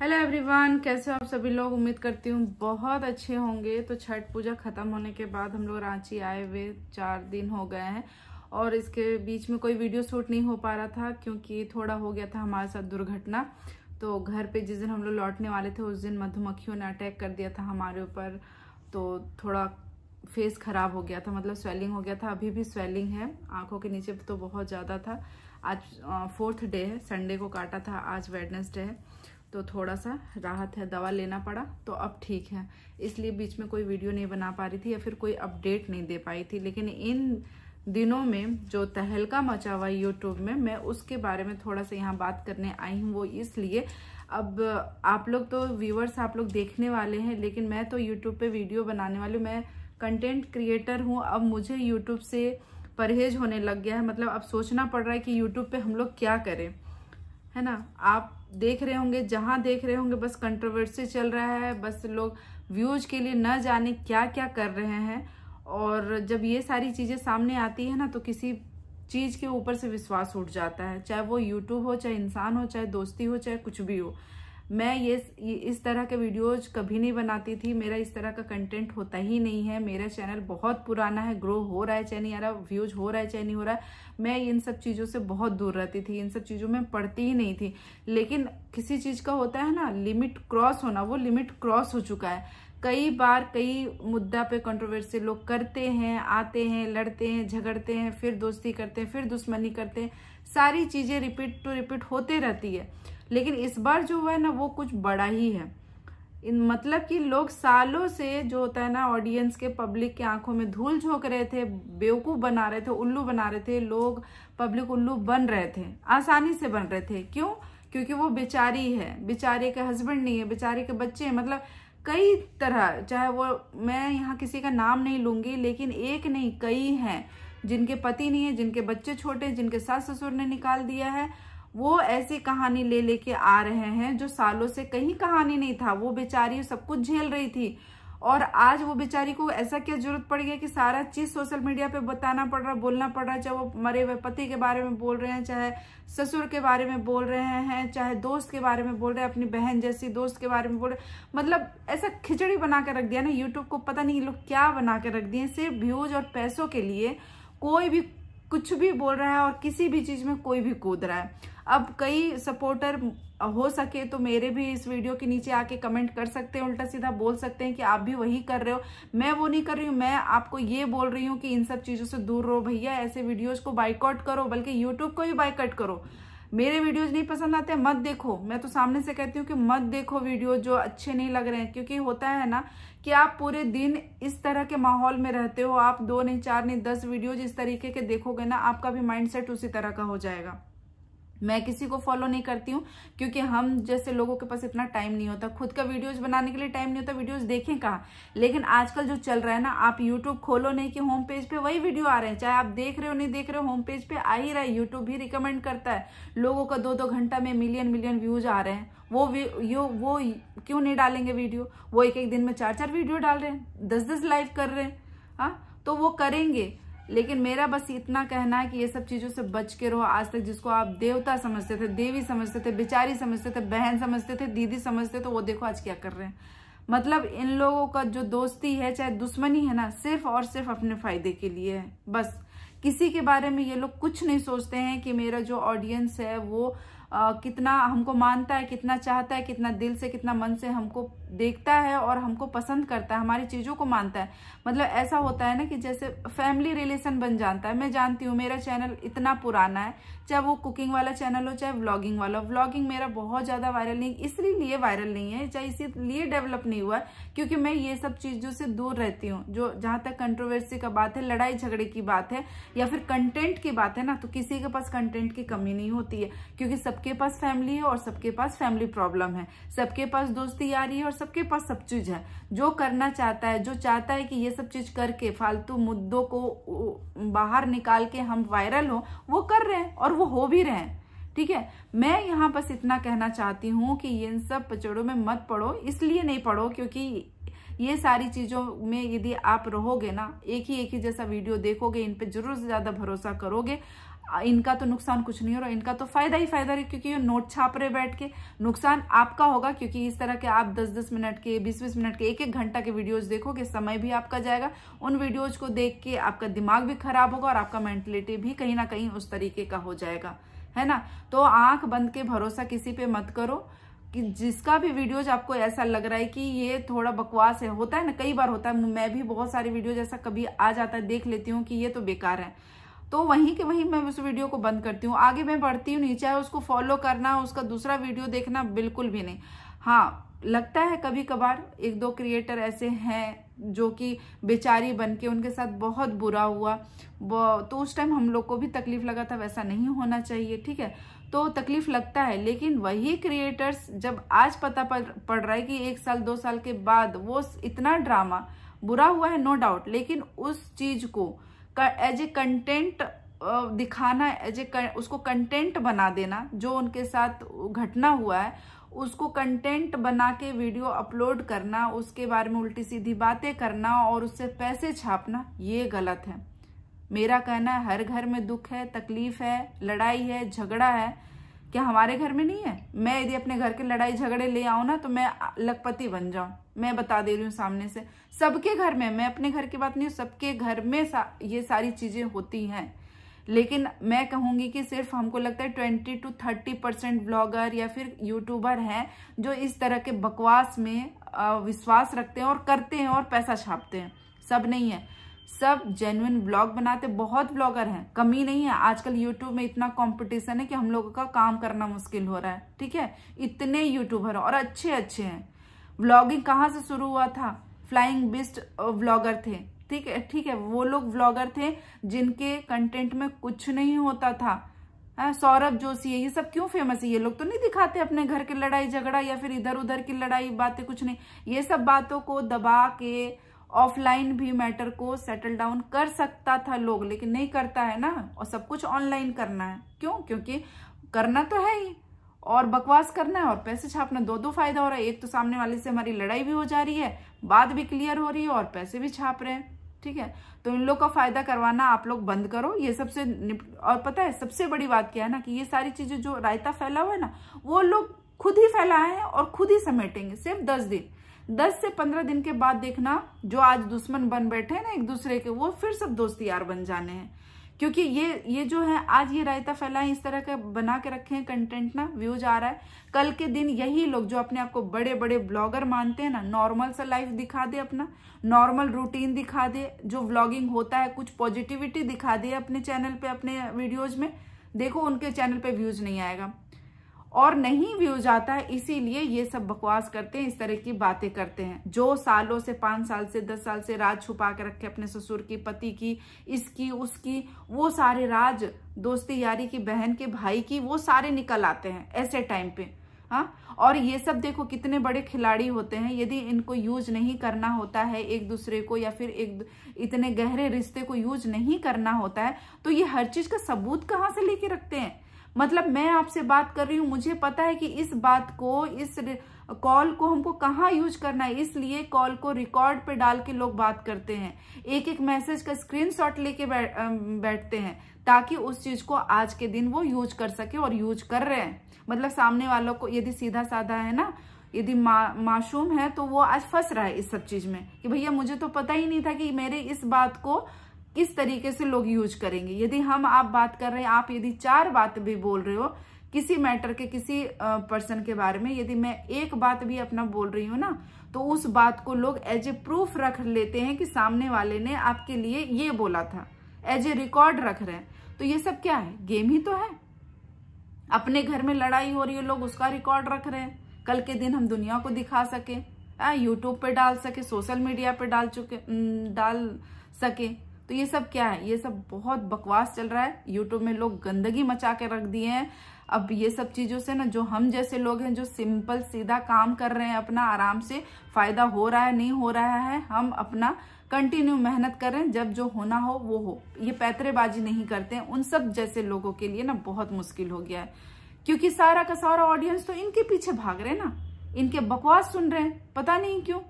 Hello everyone कैसे हो आप सभी लोग उम्मीद करती हूँ बहुत अच्छे होंगे तो छठ पूजा ख़त्म होने के बाद हम लोग रांची आए हुए चार दिन हो गए हैं और इसके बीच में कोई वीडियो शूट नहीं हो पा रहा था क्योंकि थोड़ा हो गया था हमारे साथ दुर्घटना तो घर पे जिस दिन हम लोग लौटने वाले थे उस दिन मधुमक्खियों ने अटैक कर दिया था हमारे ऊपर तो थोड़ा फेस ख़राब हो गया था मतलब स्वेलिंग हो गया था अभी भी स्वेलिंग है आंखों के नीचे तो बहुत ज़्यादा था आज फोर्थ डे है संडे को काटा था आज वेडनेसडे है तो थोड़ा सा राहत है दवा लेना पड़ा तो अब ठीक है इसलिए बीच में कोई वीडियो नहीं बना पा रही थी या फिर कोई अपडेट नहीं दे पाई थी लेकिन इन दिनों में जो तहलका मचा हुआ यूट्यूब में मैं उसके बारे में थोड़ा सा यहाँ बात करने आई हूँ वो इसलिए अब आप लोग तो व्यूवर्स आप लोग देखने वाले हैं लेकिन मैं तो यूट्यूब पर वीडियो बनाने वाली हूँ मैं कंटेंट क्रिएटर हूँ अब मुझे यूट्यूब से परहेज होने लग गया है मतलब अब सोचना पड़ रहा है कि यूट्यूब पर हम लोग क्या करें है ना आप देख रहे होंगे जहाँ देख रहे होंगे बस कंट्रोवर्सी चल रहा है बस लोग व्यूज़ के लिए न जाने क्या क्या कर रहे हैं और जब ये सारी चीज़ें सामने आती है ना तो किसी चीज़ के ऊपर से विश्वास उठ जाता है चाहे वो यूट्यूब हो चाहे इंसान हो चाहे दोस्ती हो चाहे कुछ भी हो मैं ये इस तरह के वीडियोज कभी नहीं बनाती थी मेरा इस तरह का कंटेंट होता ही नहीं है मेरा चैनल बहुत पुराना है ग्रो हो रहा है चाहे नहीं आ रहा व्यूज हो रहा है चाहे नहीं हो रहा है मैं इन सब चीज़ों से बहुत दूर रहती थी इन सब चीज़ों में पढ़ती ही नहीं थी लेकिन किसी चीज़ का होता है ना लिमिट क्रॉस होना वो लिमिट क्रॉस हो चुका है कई बार कई मुद्दा पे कंट्रोवर्सी लोग करते हैं आते हैं लड़ते हैं झगड़ते हैं फिर दोस्ती करते हैं फिर दुश्मनी करते हैं सारी चीज़ें रिपीट टू रिपीट होते रहती है लेकिन इस बार जो हुआ है ना वो कुछ बड़ा ही है इन मतलब कि लोग सालों से जो होता है ना ऑडियंस के पब्लिक के आंखों में धूल झोंक रहे थे बेवकूफ़ बना रहे थे उल्लू बना रहे थे लोग पब्लिक उल्लू बन रहे थे आसानी से बन रहे थे क्यों क्योंकि वो बेचारी है बेचारे के हस्बैंड नहीं है बेचारे के बच्चे हैं मतलब कई तरह चाहे वो मैं यहाँ किसी का नाम नहीं लूँगी लेकिन एक नहीं कई हैं जिनके पति नहीं है जिनके बच्चे छोटे जिनके सास ससुर ने निकाल दिया है वो ऐसी कहानी ले लेके आ रहे हैं जो सालों से कहीं कहानी नहीं था वो बेचारी सब कुछ झेल रही थी और आज वो बेचारी को ऐसा क्या जरूरत पड़ गया कि सारा चीज सोशल मीडिया पे बताना पड़ रहा बोलना पड़ रहा है चाहे वो मरे हुए पति के बारे में बोल रहे हैं चाहे ससुर के बारे में बोल रहे हैं चाहे दोस्त के बारे में बोल रहे हैं अपनी बहन जैसी दोस्त के बारे में बोल रहे मतलब ऐसा खिचड़ी बना के रख दिया ना यूट्यूब को पता नहीं लोग क्या बना के रख दिए सिर्फ व्यूज और पैसों के लिए कोई भी कुछ भी बोल रहा है और किसी भी चीज़ में कोई भी कूद रहा है अब कई सपोर्टर हो सके तो मेरे भी इस वीडियो के नीचे आके कमेंट कर सकते हैं उल्टा सीधा बोल सकते हैं कि आप भी वही कर रहे हो मैं वो नहीं कर रही हूँ मैं आपको ये बोल रही हूँ कि इन सब चीज़ों से दूर रहो भैया ऐसे वीडियोज़ को बाइकआउट करो बल्कि यूट्यूब को भी बाइकआउट करो मेरे वीडियोज नहीं पसंद आते मत देखो मैं तो सामने से कहती हूँ कि मत देखो वीडियो जो अच्छे नहीं लग रहे हैं क्योंकि होता है ना कि आप पूरे दिन इस तरह के माहौल में रहते हो आप दो नहीं चार नहीं दस वीडियोज इस तरीके के देखोगे ना आपका भी माइंड उसी तरह का हो जाएगा मैं किसी को फॉलो नहीं करती हूँ क्योंकि हम जैसे लोगों के पास इतना टाइम नहीं होता खुद का वीडियोज बनाने के लिए टाइम नहीं होता वीडियोज देखें कहाँ लेकिन आजकल जो चल रहा है ना आप यूट्यूब खोलो नहीं कि होम पेज पे वही वीडियो आ रहे हैं चाहे आप देख रहे हो नहीं देख रहे हो होम पेज पे आ ही रहा है यूट्यूब भी रिकमेंड करता है लोगों का दो दो घंटा में मिलियन मिलियन व्यूज आ रहे हैं वो यो वो क्यों नहीं डालेंगे वीडियो वो एक एक दिन में चार चार वीडियो डाल रहे हैं दस दस लाइव कर रहे हैं हाँ तो वो करेंगे लेकिन मेरा बस इतना कहना है कि ये सब चीज़ों से बच के रहो आज तक जिसको आप देवता समझते थे देवी समझते थे बेचारी समझते थे बहन समझते थे दीदी समझते थे वो देखो आज क्या कर रहे हैं मतलब इन लोगों का जो दोस्ती है चाहे दुश्मनी है ना सिर्फ और सिर्फ अपने फायदे के लिए है बस किसी के बारे में ये लोग कुछ नहीं सोचते हैं कि मेरा जो ऑडियंस है वो कितना हमको मानता है कितना चाहता है कितना दिल से कितना मन से हमको देखता है और हमको पसंद करता है हमारी चीज़ों को मानता है मतलब ऐसा होता है ना कि जैसे फैमिली रिलेशन बन जाता है मैं जानती हूँ मेरा चैनल इतना पुराना है चाहे वो कुकिंग वाला चैनल हो चाहे व्लॉगिंग वाला व्लॉगिंग मेरा बहुत ज़्यादा वायरल नहीं इसलिए वायरल नहीं है चाहे इसीलिए डेवलप नहीं हुआ क्योंकि मैं ये सब चीज़ों से दूर रहती हूँ जो जहाँ तक कंट्रोवर्सी का बात है लड़ाई झगड़े की बात है या फिर कंटेंट की बात है ना तो किसी के पास कंटेंट की कमी नहीं होती है क्योंकि सब सबके पास फैमिली है और सबके पास फैमिली प्रॉब्लम है सबके पास दोस्ती यारी है और सबके पास सब चीज़ है जो करना चाहता है जो चाहता है कि ये सब चीज़ करके फालतू मुद्दों को बाहर निकाल के हम वायरल हो वो कर रहे हैं और वो हो भी रहे हैं ठीक है मैं यहाँ बस इतना कहना चाहती हूँ कि इन सब पचड़ों में मत पढ़ो इसलिए नहीं पढ़ो क्योंकि ये सारी चीज़ों में यदि आप रहोगे ना एक ही एक ही जैसा वीडियो देखोगे इन पर जरूर से ज़्यादा भरोसा करोगे इनका तो नुकसान कुछ नहीं हो रहा इनका तो फायदा ही फायदा है क्योंकि ये नोट छाप रहे बैठ के नुकसान आपका होगा क्योंकि इस तरह के आप 10-10 मिनट के 20-20 मिनट के एक एक घंटा के वीडियोस देखोगे समय भी आपका जाएगा उन वीडियोज को देख के आपका दिमाग भी खराब होगा और आपका मेंटलिटी भी कहीं ना कहीं उस तरीके का हो जाएगा है ना तो आंख बंद के भरोसा किसी पे मत करो कि जिसका भी वीडियोज आपको ऐसा लग रहा है कि ये थोड़ा बकवास है होता है ना कई बार होता है मैं भी बहुत सारे वीडियोज ऐसा कभी आ जाता है देख लेती हूँ कि ये तो बेकार है तो वहीं के वहीं मैं उस वीडियो को बंद करती हूँ आगे मैं बढ़ती हूँ नीचे उसको फॉलो करना उसका दूसरा वीडियो देखना बिल्कुल भी नहीं हाँ लगता है कभी कभार एक दो क्रिएटर ऐसे हैं जो कि बेचारी बन के उनके साथ बहुत बुरा हुआ तो उस टाइम हम लोग को भी तकलीफ लगा था वैसा नहीं होना चाहिए ठीक है तो तकलीफ लगता है लेकिन वही क्रिएटर्स जब आज पता पड़ रहा है कि एक साल दो साल के बाद वो इतना ड्रामा बुरा हुआ है नो no डाउट लेकिन उस चीज को एज ए कंटेंट दिखाना एज ए उसको कंटेंट बना देना जो उनके साथ घटना हुआ है उसको कंटेंट बना के वीडियो अपलोड करना उसके बारे में उल्टी सीधी बातें करना और उससे पैसे छापना ये गलत है मेरा कहना है हर घर में दुख है तकलीफ है लड़ाई है झगड़ा है क्या हमारे घर में नहीं है मैं यदि अपने घर के लड़ाई झगड़े ले आऊं ना तो मैं लखपति बन जाऊं मैं बता दे रही हूँ सामने से सबके घर में मैं अपने घर की बात नहीं सबके घर में सा, ये सारी चीज़ें होती हैं लेकिन मैं कहूँगी कि सिर्फ हमको लगता है twenty to thirty percent blogger या फिर यूट्यूबर हैं जो इस तरह के बकवास में विश्वास रखते हैं और करते हैं और पैसा छापते हैं सब नहीं है सब जेन्युन ब्लॉग बनाते बहुत ब्लॉगर हैं कमी नहीं है आजकल यूट्यूब में इतना कंपटीशन है कि हम लोगों का काम करना मुश्किल हो रहा है ठीक है इतने यूट्यूबर और अच्छे अच्छे हैं ब्लॉगिंग कहाँ से शुरू हुआ था फ्लाइंग बिस्ट ब्लॉगर थे ठीक है ठीक है वो लोग व्लॉगर थे जिनके कंटेंट में कुछ नहीं होता था हाँ, सौरभ जोशी ये सब क्यों फेमस है ये लोग तो नहीं दिखाते अपने घर के लड़ाई झगड़ा या फिर इधर उधर की लड़ाई बातें कुछ नहीं ये सब बातों को दबा के ऑफलाइन भी मैटर को सेटल डाउन कर सकता था लोग लेकिन नहीं करता है ना और सब कुछ ऑनलाइन करना है क्यों क्योंकि करना तो है ही और बकवास करना है और पैसे छापना दो दो फायदा हो रहा है एक तो सामने वाले से हमारी लड़ाई भी हो जा रही है बात भी क्लियर हो रही है और पैसे भी छाप रहे हैं ठीक है तो इन लोग का फायदा करवाना आप लोग बंद करो ये सबसे और पता है सबसे बड़ी बात क्या है ना कि ये सारी चीजें जो रायता फैला हुआ है ना वो लोग खुद ही फैलाए हैं और खुद ही समेटेंगे सिर्फ दस दिन दस से पंद्रह दिन के बाद देखना जो आज दुश्मन बन बैठे हैं ना एक दूसरे के वो फिर सब दोस्त यार बन जाने हैं क्योंकि ये ये जो है आज ये रायता फैलाएं इस तरह का बना के रखे हैं कंटेंट ना व्यूज आ रहा है कल के दिन यही लोग जो अपने आप को बड़े बड़े ब्लॉगर मानते हैं ना नॉर्मल सा लाइफ दिखा दे अपना नॉर्मल रूटीन दिखा दे जो व्लॉगिंग होता है कुछ पॉजिटिविटी दिखा दे अपने चैनल पे अपने वीडियोज में देखो उनके चैनल पे व्यूज नहीं आएगा और नहीं भी हो जाता है इसीलिए ये सब बकवास करते हैं इस तरह की बातें करते हैं जो सालों से पाँच साल से दस साल से राज छुपा के रखे अपने ससुर की पति की इसकी उसकी वो सारे राज दोस्ती यारी की बहन के भाई की वो सारे निकल आते हैं ऐसे टाइम पे हाँ और ये सब देखो कितने बड़े खिलाड़ी होते हैं यदि इनको यूज नहीं करना होता है एक दूसरे को या फिर एक इतने गहरे रिश्ते को यूज नहीं करना होता है तो ये हर चीज का सबूत कहाँ से लेके रखते हैं मतलब मैं आपसे बात कर रही हूँ मुझे पता है कि इस बात को इस कॉल को हमको कहाँ यूज करना है इसलिए कॉल को रिकॉर्ड पे डाल के लोग बात करते हैं एक एक मैसेज का स्क्रीनशॉट लेके बैठते हैं ताकि उस चीज को आज के दिन वो यूज कर सके और यूज कर रहे हैं मतलब सामने वालों को यदि सीधा साधा है ना यदि मासूम है तो वो आज फंस रहा है इस सब चीज में कि भैया मुझे तो पता ही नहीं था कि मेरे इस बात को किस तरीके से लोग यूज करेंगे यदि हम आप बात कर रहे हैं आप यदि चार बात भी बोल रहे हो किसी मैटर के किसी पर्सन के बारे में यदि मैं एक बात भी अपना बोल रही हूँ ना तो उस बात को लोग एज ए प्रूफ रख लेते हैं कि सामने वाले ने आपके लिए ये बोला था एज ए रिकॉर्ड रख रहे हैं तो ये सब क्या है गेम ही तो है अपने घर में लड़ाई हो रही है लोग उसका रिकॉर्ड रख रहे हैं कल के दिन हम दुनिया को दिखा सके यूट्यूब पे डाल सके सोशल मीडिया पे डाल चुके डाल सके तो ये सब क्या है ये सब बहुत बकवास चल रहा है यूट्यूब में लोग गंदगी मचा के रख दिए हैं अब ये सब चीज़ों से ना जो हम जैसे लोग हैं जो सिंपल सीधा काम कर रहे हैं अपना आराम से फ़ायदा हो रहा है नहीं हो रहा है हम अपना कंटिन्यू मेहनत कर रहे हैं जब जो होना हो वो हो ये पैतरेबाजी नहीं करते उन सब जैसे लोगों के लिए ना बहुत मुश्किल हो गया है क्योंकि सारा का सारा ऑडियंस तो इनके पीछे भाग रहे हैं ना इनके बकवास सुन रहे हैं पता नहीं क्यों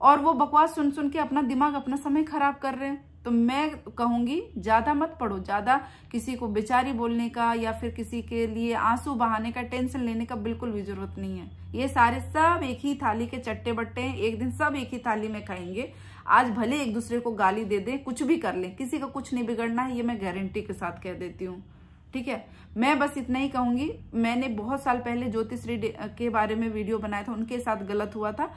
और वो बकवास सुन सुन के अपना दिमाग अपना समय खराब कर रहे हैं तो मैं कहूंगी ज़्यादा मत पढ़ो ज़्यादा किसी को बेचारी बोलने का या फिर किसी के लिए आंसू बहाने का टेंशन लेने का बिल्कुल भी ज़रूरत नहीं है ये सारे सब एक ही थाली के चट्टे बट्टे हैं एक दिन सब एक ही थाली में खाएंगे आज भले एक दूसरे को गाली दे दें कुछ भी कर लें किसी का कुछ नहीं बिगड़ना है ये मैं गारंटी के साथ कह देती हूँ ठीक है मैं बस इतना ही कहूंगी मैंने बहुत साल पहले ज्योतिष रेड्डी के बारे में वीडियो बनाया था उनके साथ गलत हुआ था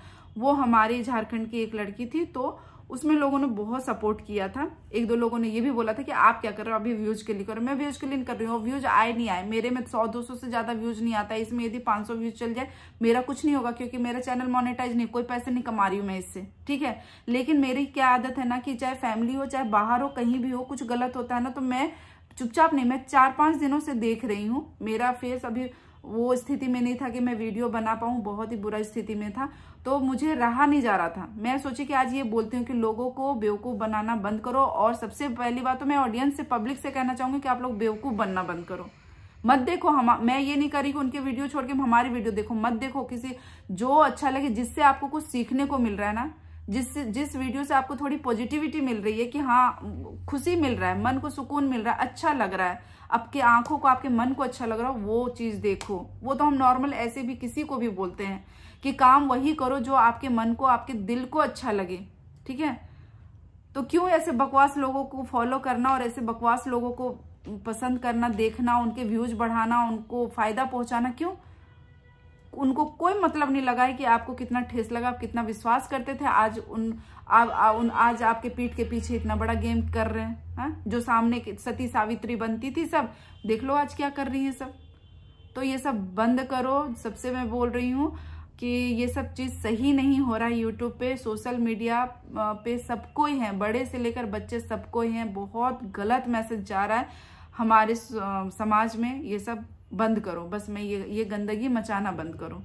वो हमारे झारखंड की एक लड़की थी तो उसमें लोगों ने बहुत सपोर्ट किया था एक दो लोगों ने ये भी बोला था कि आप क्या कर रहे हो अभी व्यूज के लिए करो मैं व्यूज के लिए कर रही हूँ व्यूज आए नहीं आए मेरे में सौ दो सौ से ज्यादा व्यूज नहीं आता इसमें यदि पांच सौ व्यूज चल जाए मेरा कुछ नहीं होगा क्योंकि मेरा चैनल मोनिटाइज नहीं कोई पैसे नहीं कमा रही हूँ मैं इससे ठीक है लेकिन मेरी क्या आदत है ना कि चाहे फैमिली हो चाहे बाहर हो कहीं भी हो कुछ गलत होता है ना तो मैं चुपचाप नहीं मैं चार पांच दिनों से देख रही हूँ मेरा फेस अभी वो स्थिति में नहीं था कि मैं वीडियो बना पाऊँ बहुत ही बुरा स्थिति में था तो मुझे रहा नहीं जा रहा था मैं सोची कि आज ये बोलती हूँ कि लोगों को बेवकूफ़ बनाना बंद करो और सबसे पहली बात तो मैं ऑडियंस से पब्लिक से कहना चाहूँगी कि आप लोग बेवकूफ़ बनना बंद करो मत देखो हम मैं ये नहीं करी कि उनके वीडियो छोड़ के हमारी वीडियो देखो मत देखो किसी जो अच्छा लगे जिससे आपको कुछ सीखने को मिल रहा है ना जिस जिस वीडियो से आपको थोड़ी पॉजिटिविटी मिल रही है कि हाँ खुशी मिल रहा है मन को सुकून मिल रहा है अच्छा लग रहा है आपके आंखों को आपके मन को अच्छा लग रहा है वो चीज़ देखो वो तो हम नॉर्मल ऐसे भी किसी को भी बोलते हैं कि काम वही करो जो आपके मन को आपके दिल को अच्छा लगे ठीक है तो क्यों ऐसे बकवास लोगों को फॉलो करना और ऐसे बकवास लोगों को पसंद करना देखना उनके व्यूज बढ़ाना उनको फायदा पहुंचाना क्यों उनको कोई मतलब नहीं लगा है कि आपको कितना ठेस लगा आप कितना विश्वास करते थे आज उन आप आ, उन आज आपके पीठ के पीछे इतना बड़ा गेम कर रहे हैं है? हाँ? जो सामने सती सावित्री बनती थी सब देख लो आज क्या कर रही है सब तो ये सब बंद करो सबसे मैं बोल रही हूँ कि ये सब चीज़ सही नहीं हो रहा है यूट्यूब पे सोशल मीडिया पे सबको ही है बड़े से लेकर बच्चे सबको ही है बहुत गलत मैसेज जा रहा है हमारे समाज में ये सब बंद करो बस मैं ये ये गंदगी मचाना बंद करो